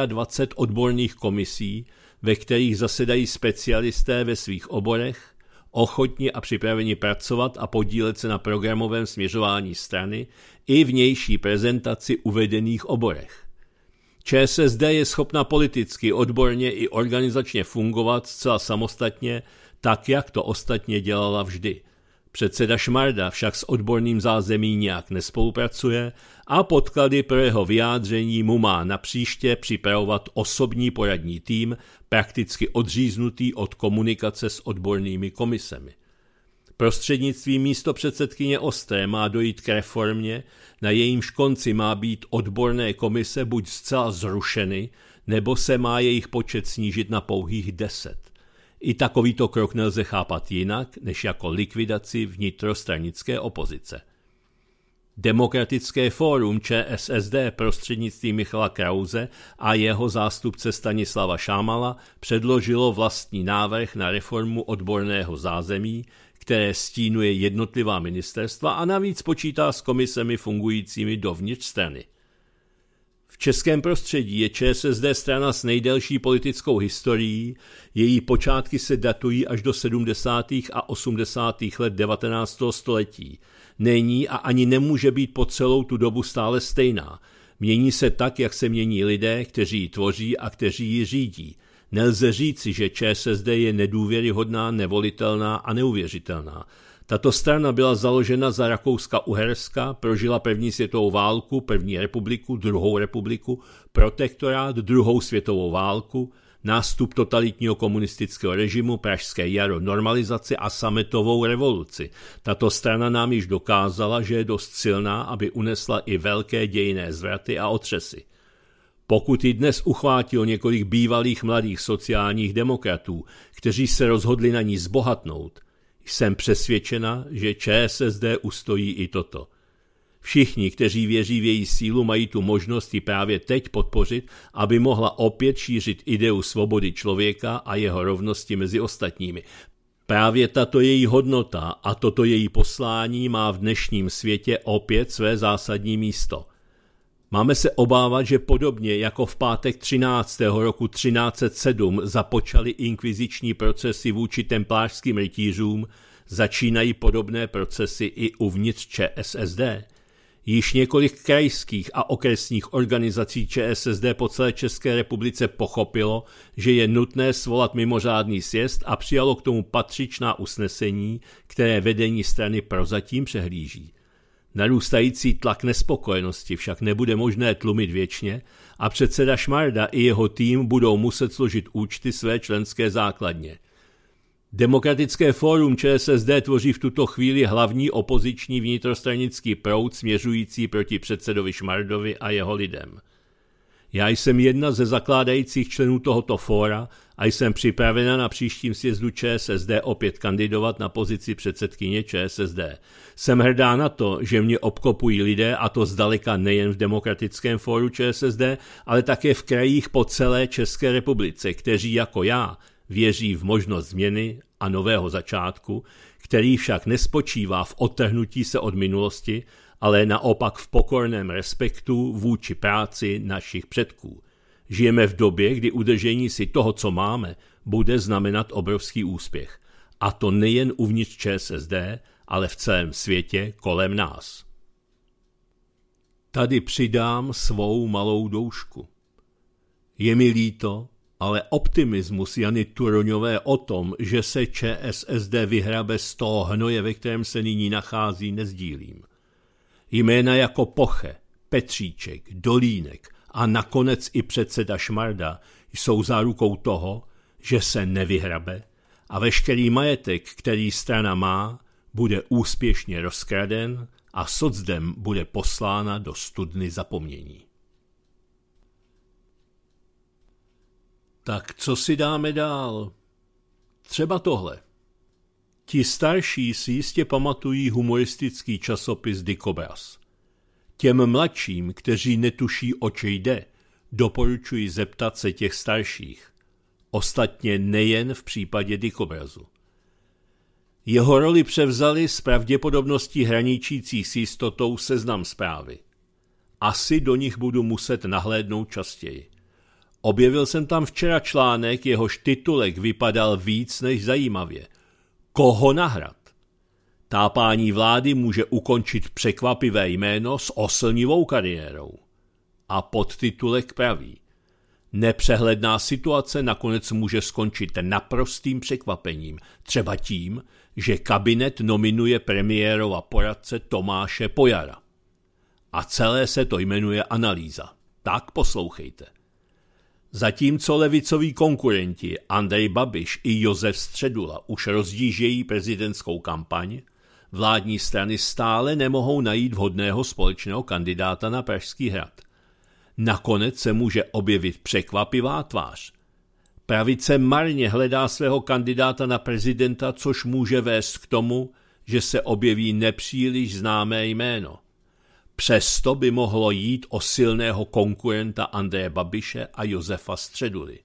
24 odborných komisí, ve kterých zasedají specialisté ve svých oborech, ochotni a připraveni pracovat a podílet se na programovém směřování strany i vnější prezentaci uvedených oborech. ČSSD je schopna politicky, odborně i organizačně fungovat zcela samostatně, tak jak to ostatně dělala vždy – Předseda Šmarda však s odborným zázemí nějak nespolupracuje a podklady pro jeho vyjádření mu má na příště připravovat osobní poradní tým, prakticky odříznutý od komunikace s odbornými komisemi. Prostřednictvím místo předsedkyně Ostré má dojít k reformě, na jejímž konci má být odborné komise buď zcela zrušeny, nebo se má jejich počet snížit na pouhých deset. I takovýto krok nelze chápat jinak než jako likvidaci vnitrostranické opozice. Demokratické fórum ČSSD prostřednictvím Michala Krauze a jeho zástupce Stanislava Šámala předložilo vlastní návrh na reformu odborného zázemí, které stínuje jednotlivá ministerstva a navíc počítá s komisemi fungujícími dovnitř strany. V českém prostředí je ČSSD strana s nejdelší politickou historií, její počátky se datují až do 70. a 80. let 19. století. Není a ani nemůže být po celou tu dobu stále stejná. Mění se tak, jak se mění lidé, kteří ji tvoří a kteří ji řídí. Nelze říci, že ČSSD je nedůvěryhodná, nevolitelná a neuvěřitelná. Tato strana byla založena za Rakouska-Uherska, prožila první světovou válku, první republiku, druhou republiku, protektorát, druhou světovou válku, nástup totalitního komunistického režimu, pražské jaro, normalizaci a sametovou revoluci. Tato strana nám již dokázala, že je dost silná, aby unesla i velké dějinné zvraty a otřesy. Pokud ji dnes uchvátil několik bývalých mladých sociálních demokratů, kteří se rozhodli na ní zbohatnout, jsem přesvědčena, že ČSSD ustojí i toto. Všichni, kteří věří v její sílu, mají tu možnost ji právě teď podpořit, aby mohla opět šířit ideu svobody člověka a jeho rovnosti mezi ostatními. Právě tato její hodnota a toto její poslání má v dnešním světě opět své zásadní místo – Máme se obávat, že podobně jako v pátek 13. roku 1307 započaly inkviziční procesy vůči templářským rytířům, začínají podobné procesy i uvnitř ČSSD. Již několik krajských a okresních organizací ČSSD po celé České republice pochopilo, že je nutné svolat mimořádný sjezd a přijalo k tomu patřičná usnesení, které vedení strany prozatím přehlíží. Narůstající tlak nespokojenosti však nebude možné tlumit věčně a předseda Šmarda i jeho tým budou muset složit účty své členské základně. Demokratické fórum ČSSD tvoří v tuto chvíli hlavní opoziční vnitrostranický proud směřující proti předsedovi Šmardovi a jeho lidem. Já jsem jedna ze zakládajících členů tohoto fóra a jsem připravena na příštím sjezdu ČSSD opět kandidovat na pozici předsedkyně ČSSD. Jsem hrdá na to, že mě obkopují lidé a to zdaleka nejen v demokratickém fóru ČSSD, ale také v krajích po celé České republice, kteří jako já věří v možnost změny a nového začátku, který však nespočívá v odtrhnutí se od minulosti, ale naopak v pokorném respektu vůči práci našich předků. Žijeme v době, kdy udržení si toho, co máme, bude znamenat obrovský úspěch. A to nejen uvnitř ČSSD, ale v celém světě kolem nás. Tady přidám svou malou doušku. Je mi líto, ale optimismus Jany Turoňové o tom, že se ČSSD vyhrabe z toho hnoje, ve kterém se nyní nachází, nezdílím. Jména jako Poche, Petříček, Dolínek a nakonec i předseda Šmarda jsou zárukou toho, že se nevyhrabe a veškerý majetek, který strana má, bude úspěšně rozkraden a socdem bude poslána do studny zapomnění. Tak co si dáme dál? Třeba tohle. Ti starší si jistě pamatují humoristický časopis Dikobraz – Těm mladším, kteří netuší, o čem jde, doporučuji zeptat se těch starších. Ostatně nejen v případě dikobrazu. Jeho roli převzali s pravděpodobností hraničící s jistotou seznam zprávy. Asi do nich budu muset nahlédnout častěji. Objevil jsem tam včera článek, jehož titulek vypadal víc než zajímavě. Koho nahrad? Tápání vlády může ukončit překvapivé jméno s oslnivou kariérou. A podtitulek praví. Nepřehledná situace nakonec může skončit naprostým překvapením, třeba tím, že kabinet nominuje premiérova poradce Tomáše Pojara. A celé se to jmenuje analýza. Tak poslouchejte. Zatímco levicoví konkurenti Andrej Babiš i Josef Středula už rozdížejí prezidentskou kampaň, Vládní strany stále nemohou najít vhodného společného kandidáta na Pražský hrad. Nakonec se může objevit překvapivá tvář. Pravice marně hledá svého kandidáta na prezidenta, což může vést k tomu, že se objeví nepříliš známé jméno. Přesto by mohlo jít o silného konkurenta Andreje Babiše a Josefa Středuly.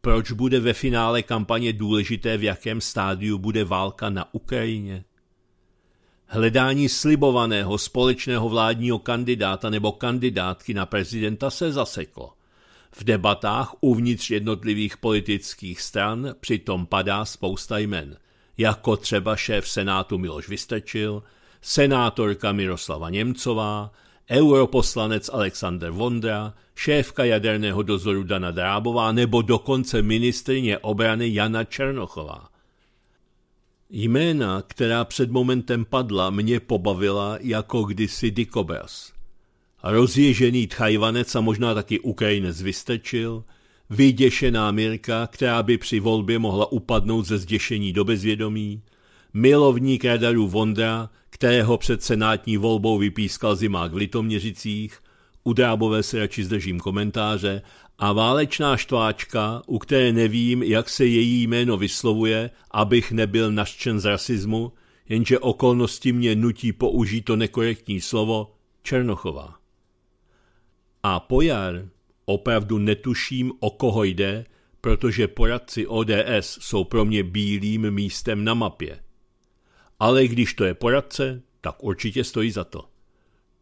Proč bude ve finále kampaně důležité, v jakém stádiu bude válka na Ukrajině? Hledání slibovaného společného vládního kandidáta nebo kandidátky na prezidenta se zaseklo. V debatách uvnitř jednotlivých politických stran přitom padá spousta jmen, jako třeba šéf Senátu Miloš Vystrčil, senátorka Miroslava Němcová, europoslanec Alexander Vondra, šéfka jaderného dozoru Dana Drábová nebo dokonce ministrině obrany Jana Černochová – Jména, která před momentem padla, mě pobavila jako kdysi Dikobers. Rozježený Tchajvanec a možná taky Ukrajinec vystečil, vyděšená Mirka, která by při volbě mohla upadnout ze zděšení do bezvědomí, milovník radarů Vondra, kterého před senátní volbou vypískal zimák v Litoměřicích u drábové se radši zdržím komentáře a válečná štváčka, u které nevím, jak se její jméno vyslovuje, abych nebyl naštěn z rasismu, jenže okolnosti mě nutí použít to nekorektní slovo Černochová. A pojar opravdu netuším, o koho jde, protože poradci ODS jsou pro mě bílým místem na mapě. Ale když to je poradce, tak určitě stojí za to.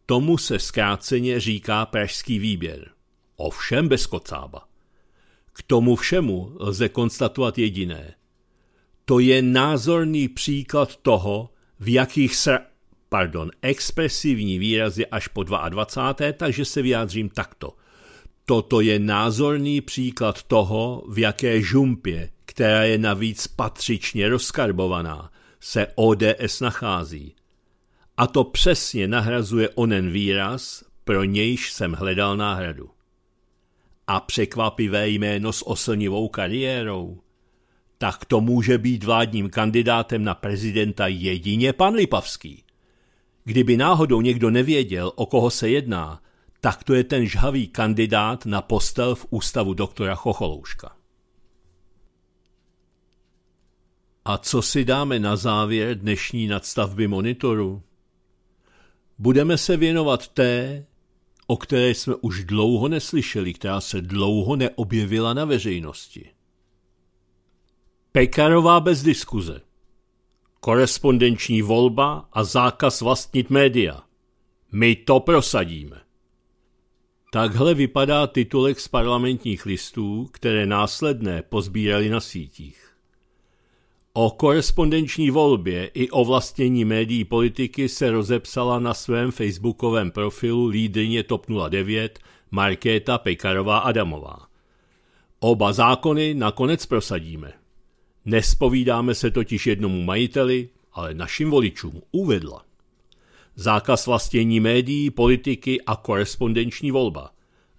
Tomu se zkráceně říká pražský výběr. Ovšem bez kocába. K tomu všemu lze konstatovat jediné. To je názorný příklad toho, v jakých se, pardon, expresivní výrazy až po 22. takže se vyjádřím takto. Toto je názorný příklad toho, v jaké žumpě, která je navíc patřičně rozkarbovaná, se ODS nachází – a to přesně nahrazuje onen výraz, pro nějž jsem hledal náhradu. A překvapivé jméno s oslnivou kariérou. Tak to může být vládním kandidátem na prezidenta jedině pan Lipavský. Kdyby náhodou někdo nevěděl, o koho se jedná, tak to je ten žhavý kandidát na postel v ústavu doktora Chocholouška. A co si dáme na závěr dnešní nadstavby monitoru? budeme se věnovat té, o které jsme už dlouho neslyšeli, která se dlouho neobjevila na veřejnosti. Pekarová bez diskuze. Korespondenční volba a zákaz vlastnit média. My to prosadíme. Takhle vypadá titulek z parlamentních listů, které následné pozbírali na sítích. O korespondenční volbě i o vlastnění médií politiky se rozepsala na svém facebookovém profilu lídrně TOP 09 Markéta Pekarová Adamová. Oba zákony nakonec prosadíme. Nespovídáme se totiž jednomu majiteli, ale našim voličům uvedla. Zákaz vlastnění médií, politiky a korespondenční volba.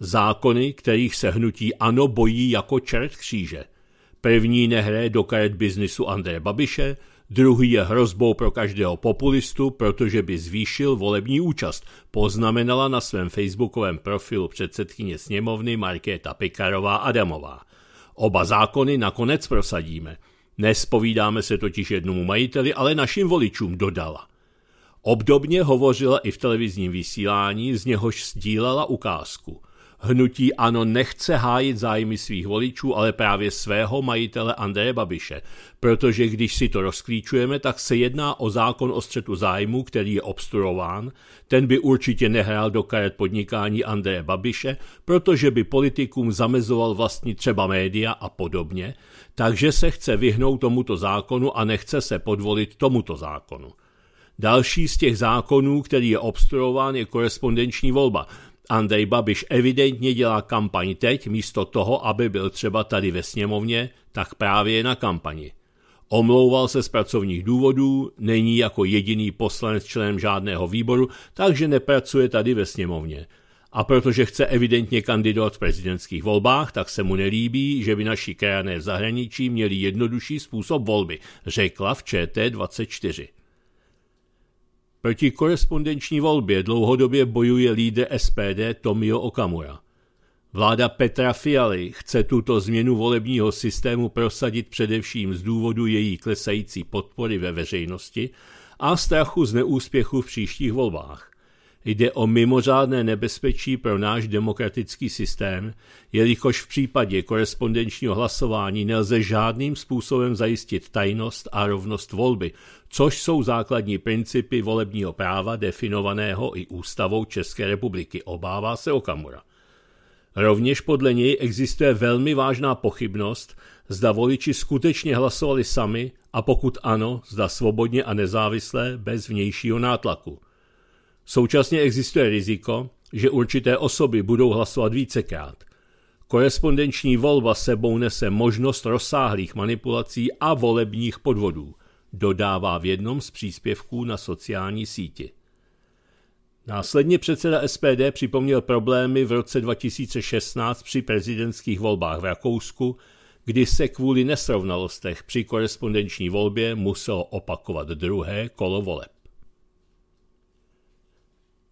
Zákony, kterých se hnutí ANO bojí jako čert kříže – První nehraje do karet biznisu Andreje Babiše, druhý je hrozbou pro každého populistu, protože by zvýšil volební účast, poznamenala na svém facebookovém profilu předsedkyně sněmovny Markéta Pekarová Adamová. Oba zákony nakonec prosadíme. Nespovídáme se totiž jednomu majiteli, ale našim voličům dodala. Obdobně hovořila i v televizním vysílání, z něhož sdílela ukázku – Hnutí ano nechce hájit zájmy svých voličů, ale právě svého majitele Andreje Babiše, protože když si to rozklíčujeme, tak se jedná o zákon o střetu zájmu, který je obstruován. Ten by určitě nehrál do karet podnikání Andreje Babiše, protože by politikům zamezoval vlastní třeba média a podobně, takže se chce vyhnout tomuto zákonu a nechce se podvolit tomuto zákonu. Další z těch zákonů, který je obstruován, je korespondenční volba. Andrej Babiš evidentně dělá kampaň teď místo toho, aby byl třeba tady ve sněmovně, tak právě na kampani. Omlouval se z pracovních důvodů, není jako jediný poslanec členem žádného výboru, takže nepracuje tady ve sněmovně. A protože chce evidentně kandidovat v prezidentských volbách, tak se mu nelíbí, že by naši krajané v zahraničí měli jednodušší způsob volby, řekla v ČT24. Proti korespondenční volbě dlouhodobě bojuje líder SPD Tomio Okamura. Vláda Petra Fialy chce tuto změnu volebního systému prosadit především z důvodu její klesající podpory ve veřejnosti a strachu z neúspěchu v příštích volbách. Jde o mimořádné nebezpečí pro náš demokratický systém, jelikož v případě korespondenčního hlasování nelze žádným způsobem zajistit tajnost a rovnost volby, což jsou základní principy volebního práva definovaného i ústavou České republiky, obává se Okamura. Rovněž podle něj existuje velmi vážná pochybnost, zda voliči skutečně hlasovali sami a pokud ano, zda svobodně a nezávisle bez vnějšího nátlaku – Současně existuje riziko, že určité osoby budou hlasovat vícekrát. Korespondenční volba sebou nese možnost rozsáhlých manipulací a volebních podvodů, dodává v jednom z příspěvků na sociální síti. Následně předseda SPD připomněl problémy v roce 2016 při prezidentských volbách v Rakousku, kdy se kvůli nesrovnalostech při korespondenční volbě muselo opakovat druhé kolo voleb.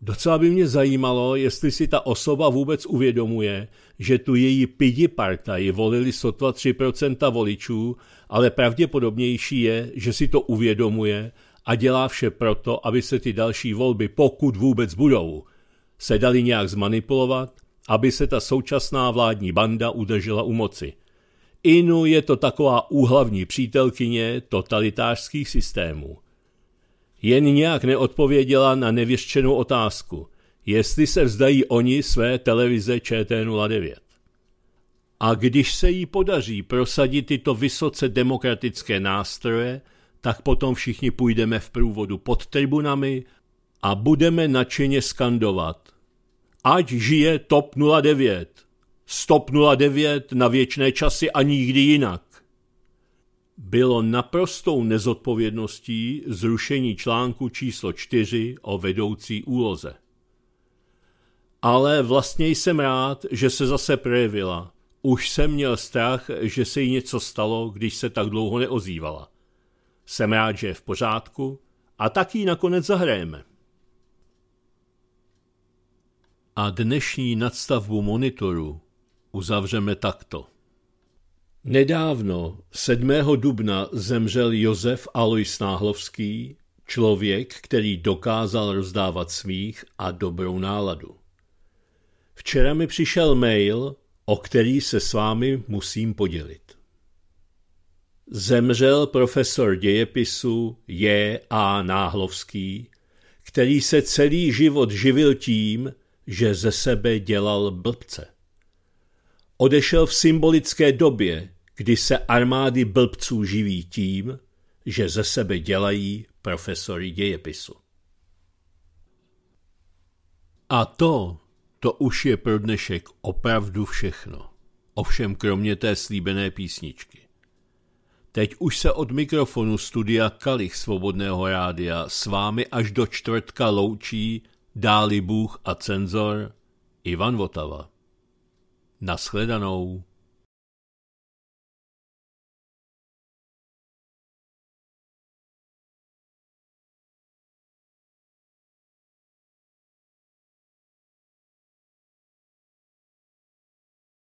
Docela by mě zajímalo, jestli si ta osoba vůbec uvědomuje, že tu její pidi partaji volili sotva 3% voličů, ale pravděpodobnější je, že si to uvědomuje a dělá vše proto, aby se ty další volby, pokud vůbec budou, se dali nějak zmanipulovat, aby se ta současná vládní banda udržela u moci. Inu je to taková úhlavní přítelkyně totalitářských systémů. Jen nějak neodpověděla na nevyřčenou otázku, jestli se vzdají oni své televize ČT09. A když se jí podaří prosadit tyto vysoce demokratické nástroje, tak potom všichni půjdeme v průvodu pod tribunami a budeme nadšeně skandovat. Ať žije TOP 09! Stop 09 na věčné časy a nikdy jinak! bylo naprostou nezodpovědností zrušení článku číslo 4 o vedoucí úloze. Ale vlastně jsem rád, že se zase projevila. Už jsem měl strach, že se jí něco stalo, když se tak dlouho neozývala. Jsem rád, že je v pořádku a tak ji nakonec zahrajeme. A dnešní nadstavbu monitoru uzavřeme takto. Nedávno, 7. dubna, zemřel Josef Alois Náhlovský, člověk, který dokázal rozdávat smích a dobrou náladu. Včera mi přišel mail, o který se s vámi musím podělit. Zemřel profesor dějepisu J. A. Náhlovský, který se celý život živil tím, že ze sebe dělal blbce. Odešel v symbolické době, kdy se armády blbců živí tím, že ze sebe dělají profesory dějepisu. A to, to už je pro dnešek opravdu všechno. Ovšem kromě té slíbené písničky. Teď už se od mikrofonu studia Kalich Svobodného rádia s vámi až do čtvrtka loučí dáli Bůh a cenzor Ivan Votava. Naschledanou.